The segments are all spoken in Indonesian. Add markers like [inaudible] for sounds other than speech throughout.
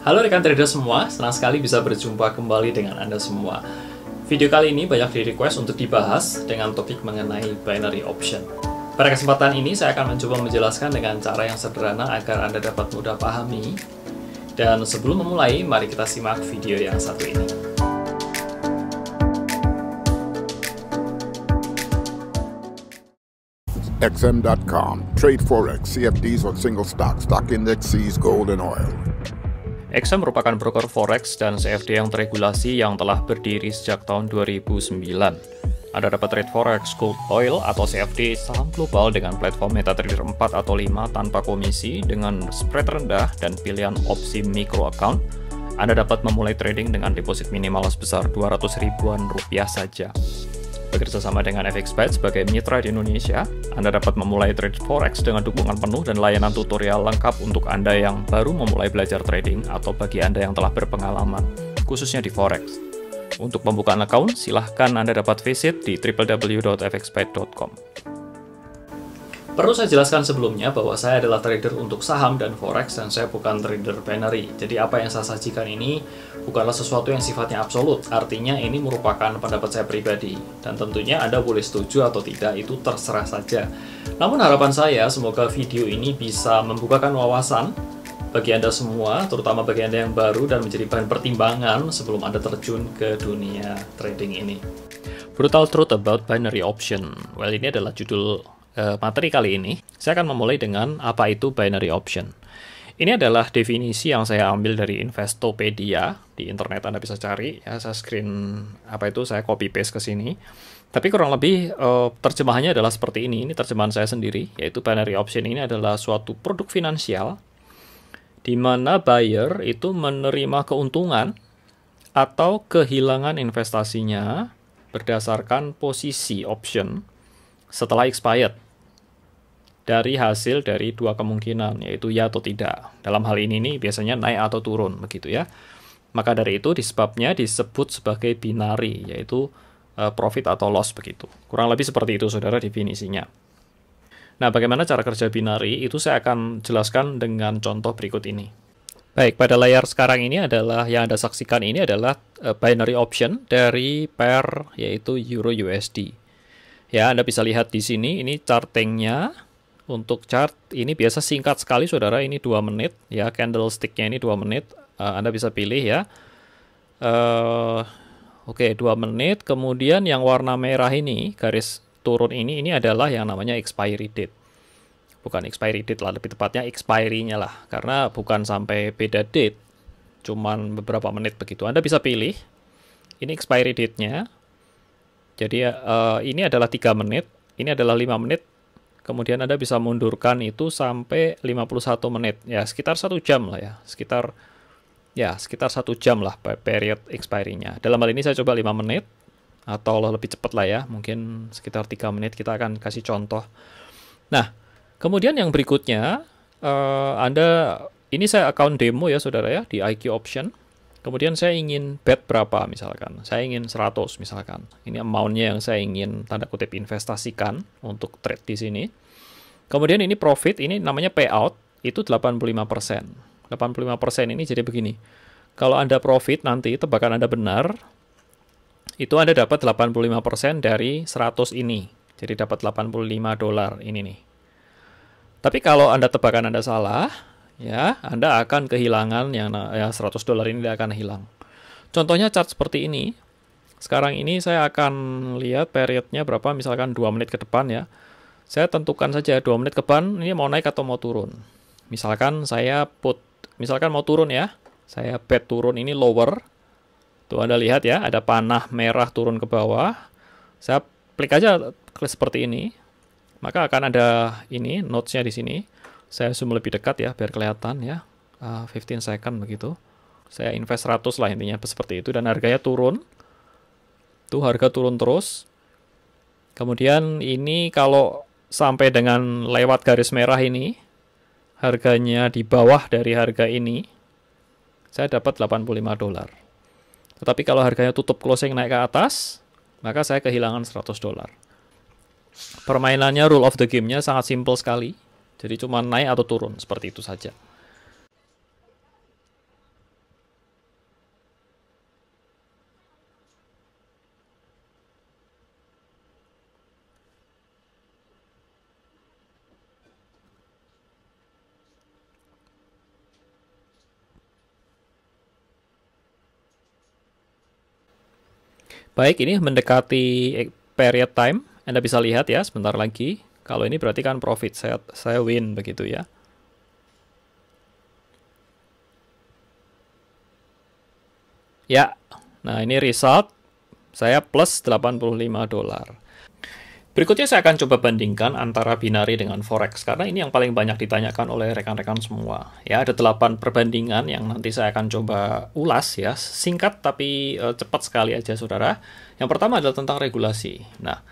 Halo rekan trader semua, senang sekali bisa berjumpa kembali dengan Anda semua. Video kali ini banyak di request untuk dibahas dengan topik mengenai binary option. Pada kesempatan ini saya akan mencoba menjelaskan dengan cara yang sederhana agar Anda dapat mudah pahami. Dan sebelum memulai, mari kita simak video yang satu ini. XM.com, trade forex, CFDs on single stocks, stock indices, gold and oil. Exa merupakan broker forex dan CFD yang teregulasi yang telah berdiri sejak tahun 2009. Anda dapat trade forex, gold oil, atau CFD saham global dengan platform MetaTrader 4 atau 5 tanpa komisi dengan spread rendah dan pilihan opsi micro account. Anda dapat memulai trading dengan deposit minimal sebesar 200 ribuan rupiah saja. Bekerja sama dengan FXBet sebagai mitra di Indonesia, Anda dapat memulai trade forex dengan dukungan penuh dan layanan tutorial lengkap untuk Anda yang baru memulai belajar trading atau bagi Anda yang telah berpengalaman, khususnya di forex. Untuk pembukaan account, silahkan Anda dapat visit di www.fxbet.com. Perlu saya jelaskan sebelumnya bahwa saya adalah trader untuk saham dan forex dan saya bukan trader binary. Jadi apa yang saya sajikan ini bukanlah sesuatu yang sifatnya absolut. Artinya ini merupakan pendapat saya pribadi. Dan tentunya Anda boleh setuju atau tidak itu terserah saja. Namun harapan saya semoga video ini bisa membukakan wawasan bagi Anda semua, terutama bagi Anda yang baru dan menjadi bahan pertimbangan sebelum Anda terjun ke dunia trading ini. Brutal Truth About Binary Option. Well, ini adalah judul Eh, materi kali ini, saya akan memulai dengan apa itu binary option. Ini adalah definisi yang saya ambil dari Investopedia di internet Anda bisa cari ya saya screen apa itu saya copy paste ke sini. Tapi kurang lebih eh, terjemahannya adalah seperti ini. Ini terjemahan saya sendiri yaitu binary option ini adalah suatu produk finansial di mana buyer itu menerima keuntungan atau kehilangan investasinya berdasarkan posisi option setelah expired dari hasil dari dua kemungkinan yaitu ya atau tidak. Dalam hal ini nih biasanya naik atau turun begitu ya. Maka dari itu disebabnya disebut sebagai binari yaitu eh, profit atau loss begitu. Kurang lebih seperti itu saudara definisinya. Nah, bagaimana cara kerja binari itu saya akan jelaskan dengan contoh berikut ini. Baik, pada layar sekarang ini adalah yang Anda saksikan ini adalah eh, binary option dari pair yaitu euro USD. Ya, Anda bisa lihat di sini, ini chartingnya. Untuk chart ini biasa singkat sekali, saudara. Ini dua menit, ya. Candlesticknya ini dua menit. Uh, Anda bisa pilih ya. Uh, Oke, okay, dua menit. Kemudian yang warna merah ini, garis turun ini, ini adalah yang namanya expiry date. Bukan expiry date lah, lebih tepatnya expiry-nya lah. Karena bukan sampai beda date, cuman beberapa menit begitu. Anda bisa pilih. Ini expiry date-nya, jadi uh, ini adalah 3 menit, ini adalah 5 menit, kemudian Anda bisa mundurkan itu sampai 51 menit. Ya, sekitar satu jam lah ya. Sekitar ya, sekitar satu jam lah period expiry-nya. Dalam hal ini saya coba 5 menit atau lebih cepat lah ya, mungkin sekitar 3 menit kita akan kasih contoh. Nah, kemudian yang berikutnya uh, Anda ini saya account demo ya saudara ya di IQ option Kemudian saya ingin bet berapa misalkan. Saya ingin 100 misalkan. Ini amountnya yang saya ingin tanda kutip investasikan untuk trade di sini. Kemudian ini profit, ini namanya payout, itu 85%. 85% ini jadi begini. Kalau Anda profit nanti, tebakan Anda benar, itu Anda dapat 85% dari 100 ini. Jadi dapat 85 dolar ini nih. Tapi kalau Anda tebakan Anda salah, ya Anda akan kehilangan yang ya 100 dolar ini tidak akan hilang. Contohnya chart seperti ini. Sekarang ini saya akan lihat periodnya berapa, misalkan 2 menit ke depan ya. Saya tentukan saja 2 menit ke depan ini mau naik atau mau turun. Misalkan saya put, misalkan mau turun ya. Saya bet turun ini lower. Tuh Anda lihat ya, ada panah merah turun ke bawah. Saya klik aja klik seperti ini. Maka akan ada ini, notes-nya di sini saya zoom lebih dekat ya, biar kelihatan ya. Uh, ah, 15 second begitu. Saya invest 100 lah intinya, seperti itu. Dan harganya turun. Tuh harga turun terus. Kemudian ini kalau sampai dengan lewat garis merah ini, harganya di bawah dari harga ini, saya dapat 85 dolar. Tetapi kalau harganya tutup closing naik ke atas, maka saya kehilangan 100 dolar. Permainannya, rule of the game-nya sangat simple sekali. Jadi cuma naik atau turun, seperti itu saja. Baik, ini mendekati eh, period time. Anda bisa lihat ya, sebentar lagi kalau ini berarti kan profit, saya, saya win begitu ya. Ya, nah ini result, saya plus 85 dolar. Berikutnya saya akan coba bandingkan antara binari dengan forex karena ini yang paling banyak ditanyakan oleh rekan-rekan semua. Ya, ada 8 perbandingan yang nanti saya akan coba ulas ya, singkat tapi e, cepat sekali aja Saudara. Yang pertama adalah tentang regulasi. Nah,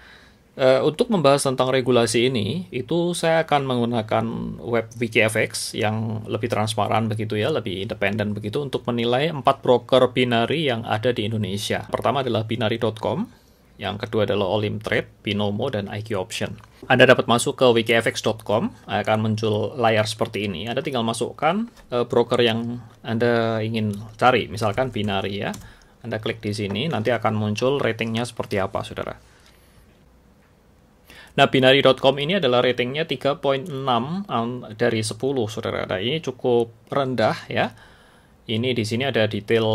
Eh, untuk membahas tentang regulasi ini, itu saya akan menggunakan web WikiFX yang lebih transparan begitu ya, lebih independen begitu untuk menilai empat broker binari yang ada di Indonesia. Pertama adalah binari.com, yang kedua adalah Olim Trade, Binomo, dan IQ Option. Anda dapat masuk ke wikifx.com, akan muncul layar seperti ini. Anda tinggal masukkan eh, broker yang Anda ingin cari, misalkan binari ya. Anda klik di sini, nanti akan muncul ratingnya seperti apa, saudara. Nah, binari.com ini adalah ratingnya 3.6 dari 10, saudara. Nah, ini cukup rendah ya. Ini di sini ada detail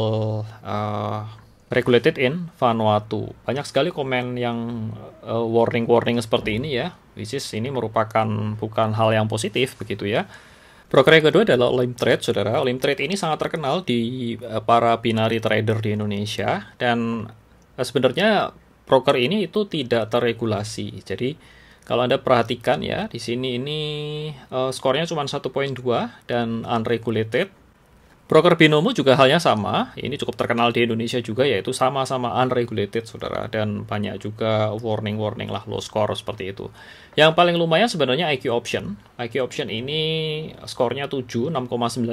uh, regulated in Vanuatu. Banyak sekali komen yang eh, warning-warning uh, seperti ini ya. Which is ini merupakan bukan hal yang positif begitu ya. Broker yang kedua adalah Olim Trade, saudara. Olim Trade ini sangat terkenal di eh, para binari trader di Indonesia dan sebenarnya broker ini itu tidak terregulasi. Jadi kalau Anda perhatikan ya, di sini ini uh, skornya cuma 1.2 dan unregulated. Broker Binomo juga halnya sama, ini cukup terkenal di Indonesia juga yaitu sama-sama unregulated saudara dan banyak juga warning-warning lah low score seperti itu. Yang paling lumayan sebenarnya IQ Option. IQ Option ini skornya 7, 6,95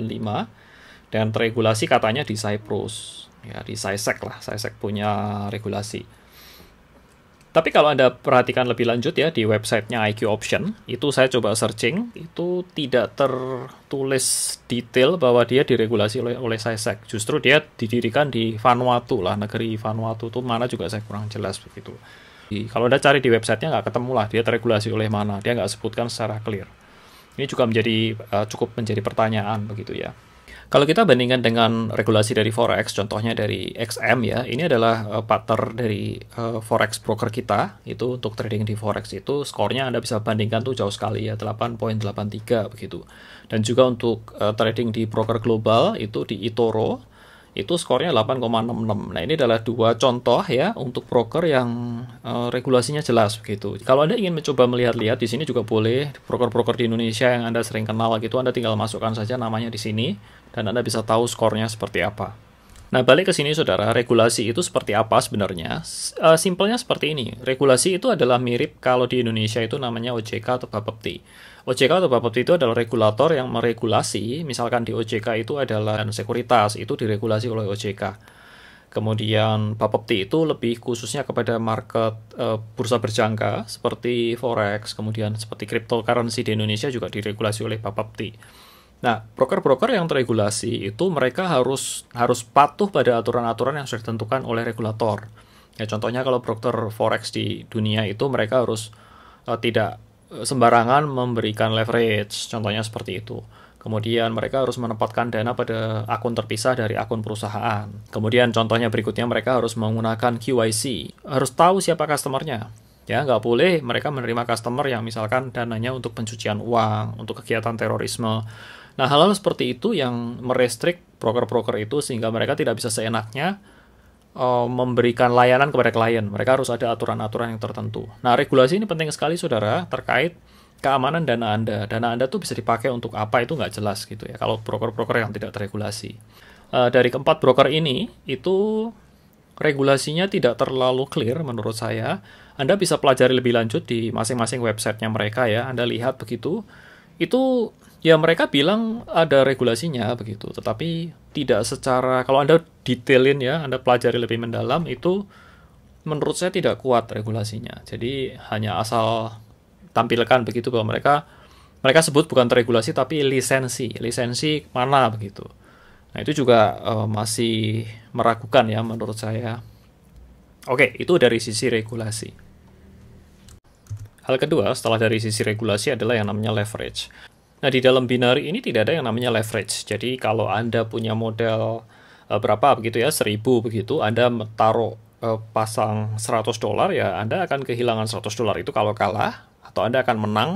dan teregulasi katanya di Cyprus. Ya, di Sysec lah, Sysec punya regulasi. Tapi kalau Anda perhatikan lebih lanjut ya di websitenya IQ Option, itu saya coba searching, itu tidak tertulis detail bahwa dia diregulasi oleh, oleh SISEC. Justru dia didirikan di Vanuatu lah, negeri Vanuatu itu mana juga saya kurang jelas begitu. Jadi, kalau Anda cari di websitenya nggak ketemu lah, dia terregulasi oleh mana, dia nggak sebutkan secara clear. Ini juga menjadi uh, cukup menjadi pertanyaan begitu ya. Kalau kita bandingkan dengan regulasi dari forex, contohnya dari XM ya, ini adalah uh, partner dari uh, forex broker kita. Itu untuk trading di forex itu skornya Anda bisa bandingkan tuh jauh sekali ya, 8.83 begitu. Dan juga untuk uh, trading di broker global itu di Itoro itu skornya 8,66. Nah, ini adalah dua contoh ya untuk broker yang uh, regulasinya jelas begitu. Kalau Anda ingin mencoba melihat-lihat di sini juga boleh broker-broker di Indonesia yang Anda sering kenal gitu, Anda tinggal masukkan saja namanya di sini dan Anda bisa tahu skornya seperti apa. Nah, balik ke sini Saudara, regulasi itu seperti apa sebenarnya? Uh, simpelnya seperti ini. Regulasi itu adalah mirip kalau di Indonesia itu namanya OJK atau Bapepti. OJK atau Bapepti itu adalah regulator yang meregulasi, misalkan di OJK itu adalah sekuritas, itu diregulasi oleh OJK. Kemudian Bapepti itu lebih khususnya kepada market e, bursa berjangka seperti forex, kemudian seperti cryptocurrency di Indonesia juga diregulasi oleh Bapepti. Nah, broker-broker yang teregulasi itu mereka harus harus patuh pada aturan-aturan yang sudah ditentukan oleh regulator. Ya, contohnya kalau broker forex di dunia itu mereka harus uh, tidak sembarangan memberikan leverage, contohnya seperti itu. Kemudian mereka harus menempatkan dana pada akun terpisah dari akun perusahaan. Kemudian contohnya berikutnya mereka harus menggunakan QYC, harus tahu siapa customernya. Ya, nggak boleh mereka menerima customer yang misalkan dananya untuk pencucian uang, untuk kegiatan terorisme. Nah, hal-hal seperti itu yang merestrik broker-broker itu sehingga mereka tidak bisa seenaknya Eh, memberikan layanan kepada klien. Mereka harus ada aturan-aturan yang tertentu. Nah, regulasi ini penting sekali, saudara, terkait keamanan dana Anda. Dana Anda tuh bisa dipakai untuk apa itu nggak jelas gitu ya. Kalau broker-broker yang tidak terregulasi. Eh, dari keempat broker ini, itu regulasinya tidak terlalu clear menurut saya. Anda bisa pelajari lebih lanjut di masing-masing websitenya mereka ya. Anda lihat begitu. Itu Ya mereka bilang ada regulasinya begitu, tetapi tidak secara kalau Anda detailin ya, Anda pelajari lebih mendalam itu menurut saya tidak kuat regulasinya. Jadi hanya asal tampilkan begitu bahwa mereka mereka sebut bukan regulasi tapi lisensi, lisensi mana begitu. Nah, itu juga uh, masih meragukan ya menurut saya. Oke, itu dari sisi regulasi. Hal kedua setelah dari sisi regulasi adalah yang namanya leverage. Nah, di dalam binari ini tidak ada yang namanya leverage. Jadi, kalau Anda punya model uh, eh, berapa begitu ya, seribu begitu, Anda taruh uh, pasang 100 dolar ya, Anda akan kehilangan 100 dolar itu kalau kalah atau Anda akan menang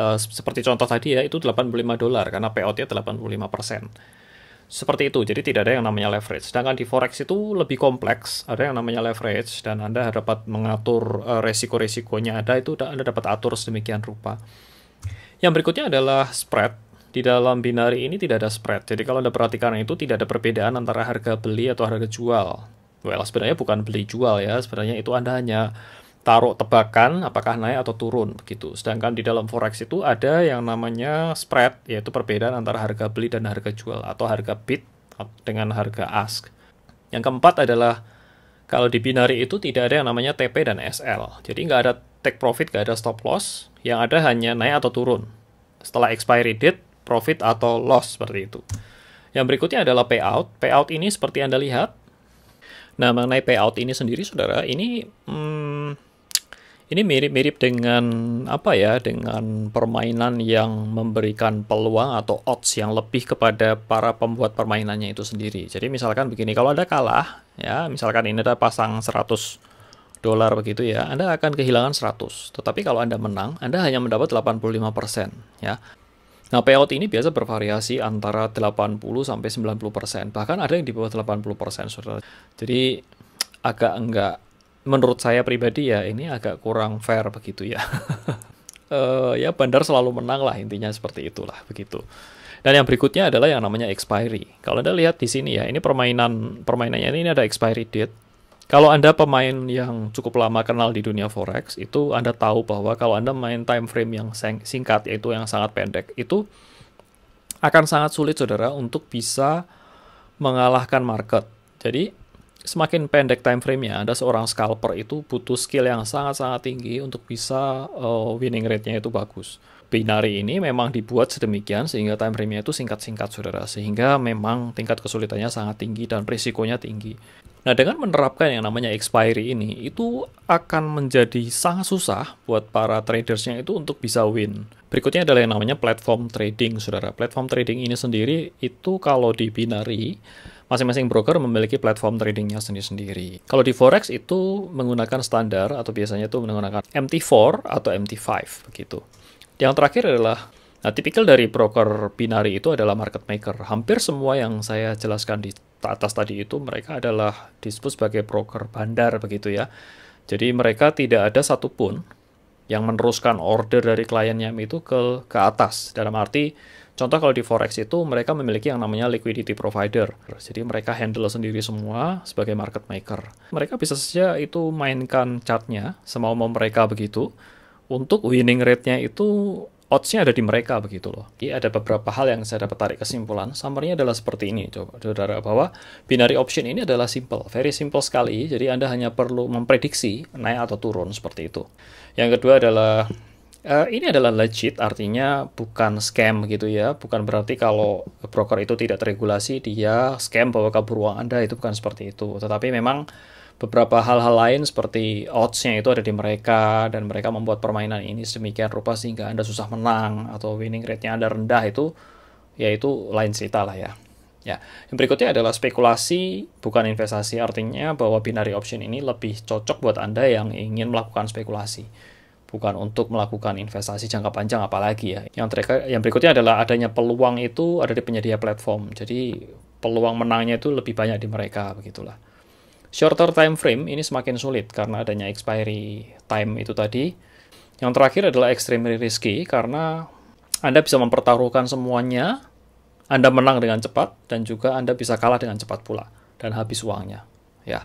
uh, seperti contoh tadi ya, itu 85 dolar karena payout-nya 85%. Seperti itu, jadi tidak ada yang namanya leverage. Sedangkan di forex itu lebih kompleks, ada yang namanya leverage dan Anda dapat mengatur uh, resiko-resikonya ada itu Anda dapat atur sedemikian rupa. Yang berikutnya adalah spread. Di dalam binari ini tidak ada spread, jadi kalau Anda perhatikan itu tidak ada perbedaan antara harga beli atau harga jual. Well, sebenarnya bukan beli jual ya, sebenarnya itu Anda hanya taruh tebakan apakah naik atau turun begitu. Sedangkan di dalam forex itu ada yang namanya spread yaitu perbedaan antara harga beli dan harga jual atau harga bid dengan harga ask. Yang keempat adalah kalau di binari itu tidak ada yang namanya TP dan SL. Jadi nggak ada take profit gak ada stop loss, yang ada hanya naik atau turun. Setelah expiry date, profit atau loss seperti itu. Yang berikutnya adalah payout. Payout ini seperti Anda lihat. Nah, mengenai payout ini sendiri Saudara, ini hmm, ini mirip-mirip dengan apa ya? Dengan permainan yang memberikan peluang atau odds yang lebih kepada para pembuat permainannya itu sendiri. Jadi misalkan begini, kalau Anda kalah, ya misalkan ini ada pasang 100 dolar begitu ya, Anda akan kehilangan 100. Tetapi kalau Anda menang, Anda hanya mendapat 85% ya. Nah, payout ini biasa bervariasi antara 80 sampai 90%. Bahkan ada yang di bawah 80%, Saudara. Jadi agak enggak menurut saya pribadi ya ini agak kurang fair begitu ya. uh, [laughs] ya bandar selalu menang lah intinya seperti itulah begitu. Dan yang berikutnya adalah yang namanya expiry. Kalau Anda lihat di sini ya, ini permainan permainannya ini ada expiry date kalau Anda pemain yang cukup lama kenal di dunia forex, itu Anda tahu bahwa kalau Anda main time frame yang singkat, yaitu yang sangat pendek, itu akan sangat sulit, saudara, untuk bisa mengalahkan market. Jadi, semakin pendek time frame-nya, Anda seorang scalper itu butuh skill yang sangat-sangat tinggi untuk bisa uh, winning rate-nya itu bagus binari ini memang dibuat sedemikian sehingga time frame-nya itu singkat-singkat saudara sehingga memang tingkat kesulitannya sangat tinggi dan risikonya tinggi. Nah, dengan menerapkan yang namanya expiry ini itu akan menjadi sangat susah buat para tradersnya itu untuk bisa win. Berikutnya adalah yang namanya platform trading, saudara. Platform trading ini sendiri itu kalau di binari masing-masing broker memiliki platform tradingnya sendiri-sendiri. Kalau di forex itu menggunakan standar atau biasanya itu menggunakan MT4 atau MT5 begitu. Yang terakhir adalah Nah, tipikal dari broker binari itu adalah market maker. Hampir semua yang saya jelaskan di atas tadi itu mereka adalah disebut sebagai broker bandar begitu ya. Jadi mereka tidak ada satupun yang meneruskan order dari kliennya itu ke ke atas. Dalam arti contoh kalau di forex itu mereka memiliki yang namanya liquidity provider. Jadi mereka handle sendiri semua sebagai market maker. Mereka bisa saja itu mainkan chartnya semau mau mereka begitu untuk winning rate-nya itu odds-nya ada di mereka begitu loh. Jadi ada beberapa hal yang saya dapat tarik kesimpulan. summary adalah seperti ini, coba saudara bahwa binary option ini adalah simple, very simple sekali. Jadi Anda hanya perlu memprediksi naik atau turun seperti itu. Yang kedua adalah Uh, ini adalah legit, artinya bukan scam gitu ya. Bukan berarti kalau broker itu tidak terregulasi, dia scam bahwa kabur uang Anda, itu bukan seperti itu. Tetapi memang beberapa hal-hal lain seperti oddsnya itu ada di mereka dan mereka membuat permainan ini semikian rupa sehingga anda susah menang atau winning rate-nya anda rendah itu yaitu lain cerita lah ya. Ya, yang berikutnya adalah spekulasi bukan investasi artinya bahwa binary option ini lebih cocok buat anda yang ingin melakukan spekulasi bukan untuk melakukan investasi jangka panjang apalagi ya. Yang mereka yang berikutnya adalah adanya peluang itu ada di penyedia platform. Jadi peluang menangnya itu lebih banyak di mereka begitulah shorter time frame ini semakin sulit karena adanya expiry time itu tadi. Yang terakhir adalah extremely risky karena Anda bisa mempertaruhkan semuanya, Anda menang dengan cepat dan juga Anda bisa kalah dengan cepat pula dan habis uangnya. Ya.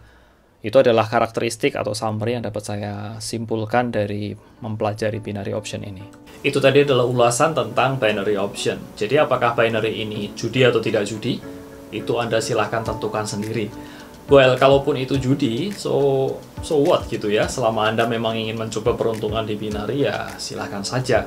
Itu adalah karakteristik atau summary yang dapat saya simpulkan dari mempelajari binary option ini. Itu tadi adalah ulasan tentang binary option. Jadi apakah binary ini judi atau tidak judi? Itu Anda silahkan tentukan sendiri well kalaupun itu judi so so what gitu ya selama anda memang ingin mencoba peruntungan di binari ya silahkan saja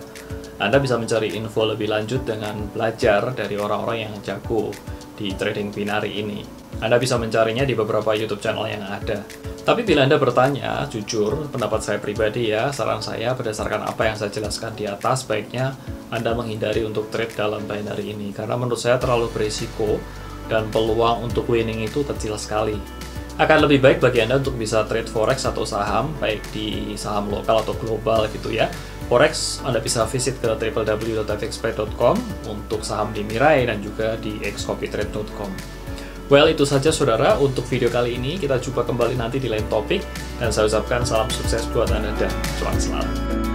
anda bisa mencari info lebih lanjut dengan belajar dari orang-orang yang jago di trading binari ini anda bisa mencarinya di beberapa YouTube channel yang ada. Tapi bila Anda bertanya, jujur, pendapat saya pribadi ya, saran saya berdasarkan apa yang saya jelaskan di atas, baiknya Anda menghindari untuk trade dalam binary ini. Karena menurut saya terlalu berisiko dan peluang untuk winning itu kecil sekali. Akan lebih baik bagi Anda untuk bisa trade forex atau saham, baik di saham lokal atau global gitu ya. Forex, Anda bisa visit ke www.fxpay.com untuk saham di Mirai dan juga di xcopytrade.com. Well, itu saja saudara untuk video kali ini. Kita jumpa kembali nanti di lain topik. Dan saya ucapkan salam sukses buat Anda dan selamat selalu.